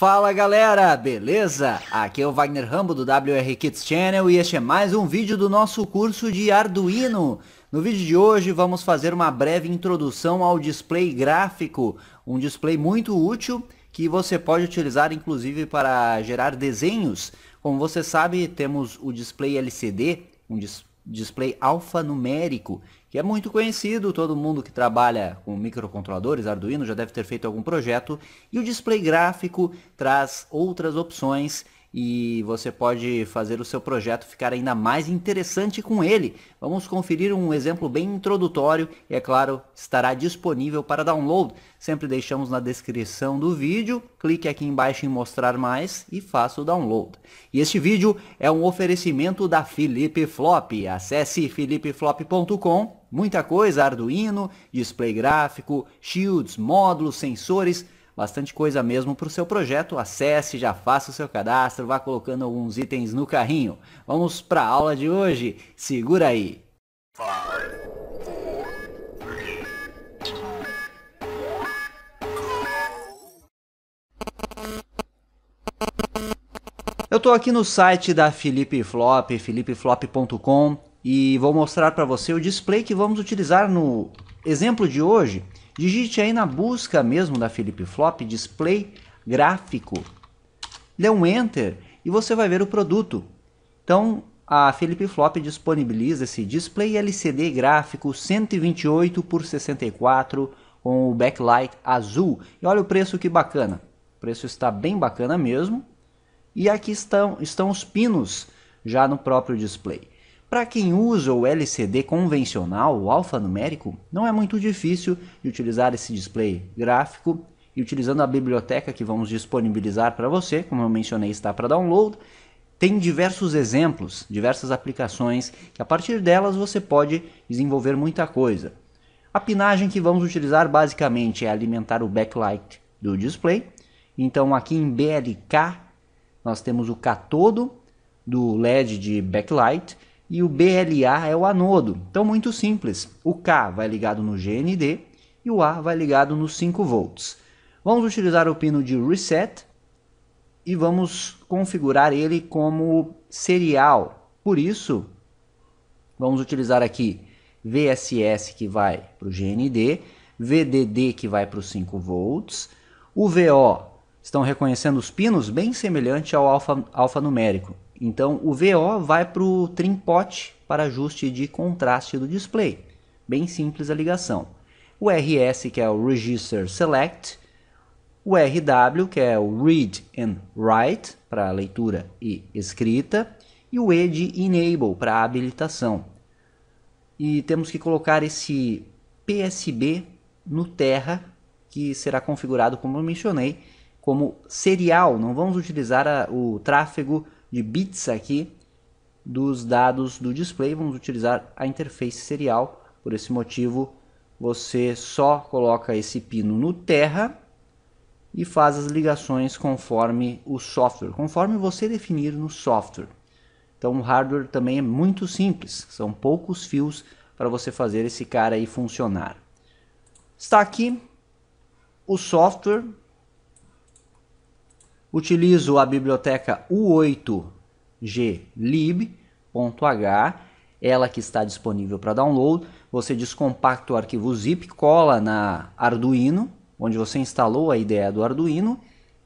Fala galera, beleza? Aqui é o Wagner Rambo do WR Kids Channel e este é mais um vídeo do nosso curso de Arduino. No vídeo de hoje vamos fazer uma breve introdução ao display gráfico, um display muito útil que você pode utilizar inclusive para gerar desenhos. Como você sabe, temos o display LCD, um display display alfanumérico, que é muito conhecido, todo mundo que trabalha com microcontroladores Arduino já deve ter feito algum projeto, e o display gráfico traz outras opções e você pode fazer o seu projeto ficar ainda mais interessante com ele. Vamos conferir um exemplo bem introdutório e, é claro, estará disponível para download. Sempre deixamos na descrição do vídeo, clique aqui embaixo em mostrar mais e faça o download. E este vídeo é um oferecimento da Felipe Flop. Acesse felipeflop.com. muita coisa, Arduino, display gráfico, shields, módulos, sensores, bastante coisa mesmo para o seu projeto. Acesse, já faça o seu cadastro, vá colocando alguns itens no carrinho. Vamos para a aula de hoje. Segura aí! Eu estou aqui no site da Felipe Flop, felipeflop.com e vou mostrar para você o display que vamos utilizar no exemplo de hoje. Digite aí na busca mesmo da Felipe Flop display gráfico. Dê um enter e você vai ver o produto. Então, a Felipe Flop disponibiliza esse display LCD gráfico 128 por 64 com o backlight azul. E olha o preço que bacana. O preço está bem bacana mesmo. E aqui estão, estão os pinos já no próprio display. Para quem usa o LCD convencional, o alfanumérico, não é muito difícil de utilizar esse display gráfico e utilizando a biblioteca que vamos disponibilizar para você, como eu mencionei, está para download, tem diversos exemplos, diversas aplicações que a partir delas você pode desenvolver muita coisa. A pinagem que vamos utilizar basicamente é alimentar o backlight do display. Então aqui em BLK nós temos o catodo do LED de backlight e o BLA é o anodo. Então, muito simples. O K vai ligado no GND e o A vai ligado nos 5 volts. Vamos utilizar o pino de reset e vamos configurar ele como serial. Por isso, vamos utilizar aqui VSS que vai para o GND, VDD que vai para os 5 volts, o VO, estão reconhecendo os pinos bem semelhante ao alfa, alfanumérico. Então o VO vai para o trimpote para ajuste de contraste do display. Bem simples a ligação. O RS, que é o Register Select, o RW, que é o Read and Write, para leitura e escrita, e o E de Enable, para habilitação. E temos que colocar esse PSB no Terra, que será configurado, como eu mencionei, como serial. Não vamos utilizar a, o tráfego de bits aqui dos dados do display. Vamos utilizar a interface serial. Por esse motivo, você só coloca esse pino no terra e faz as ligações conforme o software, conforme você definir no software. Então o hardware também é muito simples, são poucos fios para você fazer esse cara aí funcionar. Está aqui o software, Utilizo a biblioteca u8glib.h, ela que está disponível para download. Você descompacta o arquivo zip, cola na Arduino, onde você instalou a IDE do Arduino,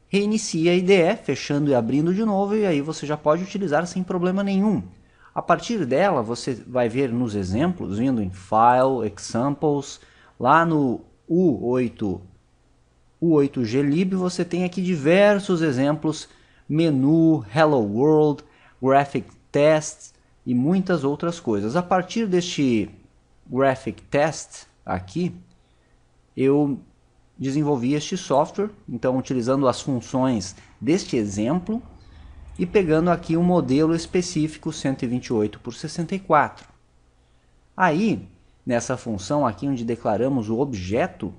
reinicia a IDE, fechando e abrindo de novo, e aí você já pode utilizar sem problema nenhum. A partir dela, você vai ver nos exemplos, indo em File, Examples, lá no U8 o 8G Lib, você tem aqui diversos exemplos, menu, Hello World, Graphic Test e muitas outras coisas. A partir deste Graphic Test aqui, eu desenvolvi este software, então utilizando as funções deste exemplo e pegando aqui um modelo específico 128 por 64. Aí, nessa função aqui onde declaramos o objeto,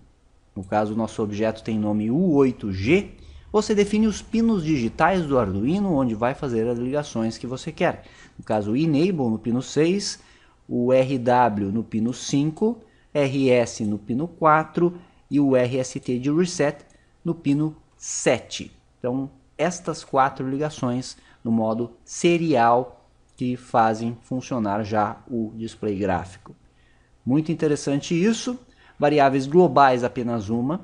no caso o nosso objeto tem nome U8G, você define os pinos digitais do Arduino, onde vai fazer as ligações que você quer. No caso, o Enable no pino 6, o RW no pino 5, RS no pino 4 e o RST de Reset no pino 7. Então, estas quatro ligações no modo serial que fazem funcionar já o display gráfico. Muito interessante isso variáveis globais apenas uma,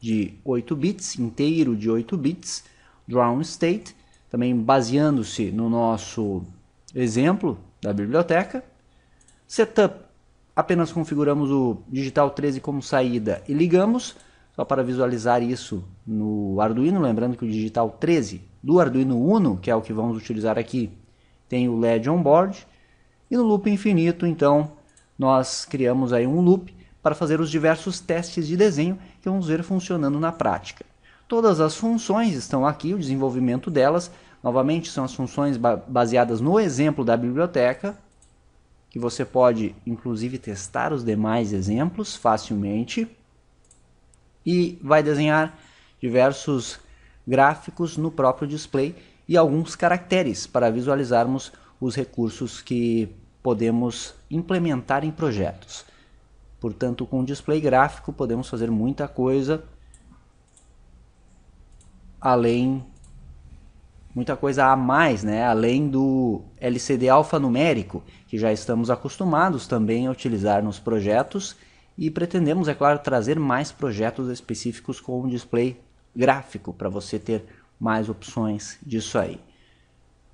de 8 bits, inteiro de 8 bits, drown state, também baseando-se no nosso exemplo da biblioteca. Setup, apenas configuramos o digital 13 como saída e ligamos, só para visualizar isso no Arduino, lembrando que o digital 13 do Arduino Uno, que é o que vamos utilizar aqui, tem o LED on board. E no loop infinito, então, nós criamos aí um loop para fazer os diversos testes de desenho que vamos ver funcionando na prática. Todas as funções estão aqui, o desenvolvimento delas, novamente são as funções baseadas no exemplo da biblioteca, que você pode inclusive testar os demais exemplos facilmente e vai desenhar diversos gráficos no próprio display e alguns caracteres para visualizarmos os recursos que podemos implementar em projetos. Portanto, com o display gráfico podemos fazer muita coisa além muita coisa a mais, né? Além do LCD alfanumérico, que já estamos acostumados também a utilizar nos projetos e pretendemos, é claro, trazer mais projetos específicos com um display gráfico para você ter mais opções disso aí.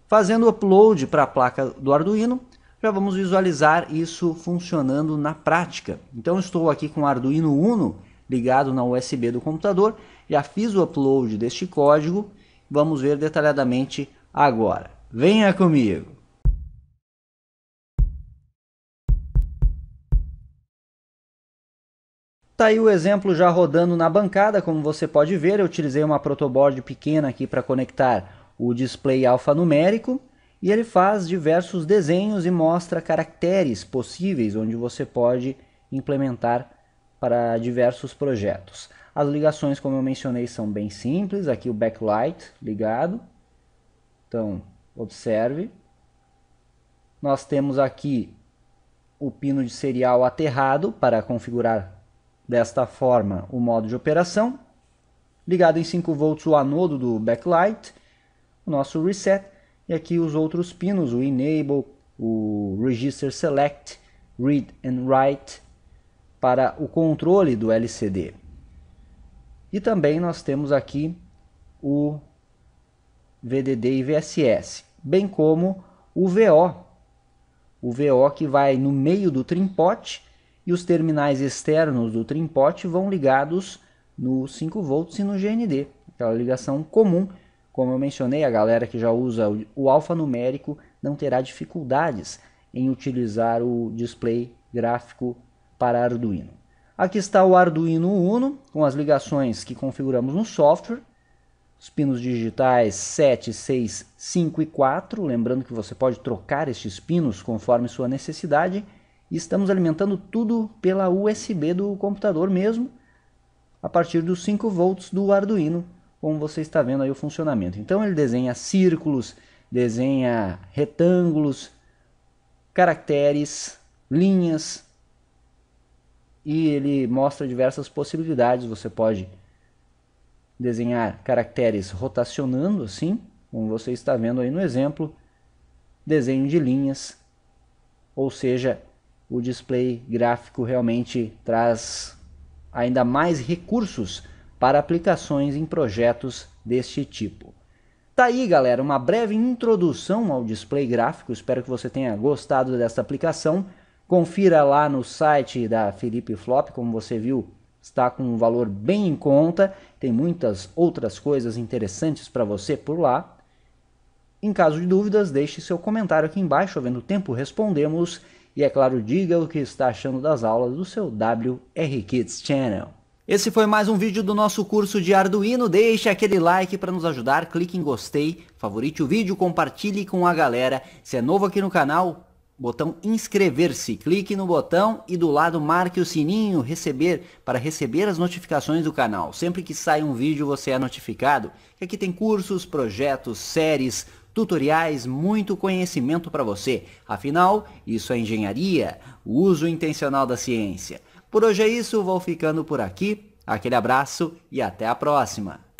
Fazendo o upload para a placa do Arduino, já vamos visualizar isso funcionando na prática. Então estou aqui com o Arduino Uno ligado na USB do computador, já fiz o upload deste código, vamos ver detalhadamente agora. Venha comigo! Tá aí o exemplo já rodando na bancada, como você pode ver, eu utilizei uma protoboard pequena aqui para conectar o display alfanumérico, e ele faz diversos desenhos e mostra caracteres possíveis onde você pode implementar para diversos projetos. As ligações, como eu mencionei, são bem simples. Aqui o backlight ligado. Então, observe. Nós temos aqui o pino de serial aterrado para configurar desta forma o modo de operação. Ligado em 5 volts o anodo do backlight, o nosso reset é e aqui os outros pinos, o Enable, o Register Select, Read and Write, para o controle do LCD. E também nós temos aqui o VDD e VSS, bem como o VO, o VO que vai no meio do trimpote e os terminais externos do trimpote vão ligados no 5 volts e no GND, aquela ligação comum como eu mencionei, a galera que já usa o alfanumérico não terá dificuldades em utilizar o display gráfico para Arduino. Aqui está o Arduino Uno com as ligações que configuramos no software. Os pinos digitais 7, 6, 5 e 4, lembrando que você pode trocar estes pinos conforme sua necessidade. E estamos alimentando tudo pela USB do computador mesmo, a partir dos 5 volts do Arduino como você está vendo aí o funcionamento. Então ele desenha círculos, desenha retângulos, caracteres, linhas e ele mostra diversas possibilidades. Você pode desenhar caracteres rotacionando assim, como você está vendo aí no exemplo, desenho de linhas, ou seja, o display gráfico realmente traz ainda mais recursos para aplicações em projetos deste tipo. Tá aí, galera, uma breve introdução ao display gráfico. Espero que você tenha gostado desta aplicação. Confira lá no site da Felipe Flop, como você viu, está com um valor bem em conta. Tem muitas outras coisas interessantes para você por lá. Em caso de dúvidas, deixe seu comentário aqui embaixo, havendo tempo respondemos. E é claro, diga o que está achando das aulas do seu WR Kids Channel. Esse foi mais um vídeo do nosso curso de Arduino, deixe aquele like para nos ajudar, clique em gostei, favorite o vídeo, compartilhe com a galera. Se é novo aqui no canal, botão inscrever-se, clique no botão e do lado marque o sininho receber para receber as notificações do canal. Sempre que sai um vídeo você é notificado. aqui tem cursos, projetos, séries, tutoriais, muito conhecimento para você. Afinal, isso é engenharia, o uso intencional da ciência. Por hoje é isso, vou ficando por aqui. Aquele abraço e até a próxima!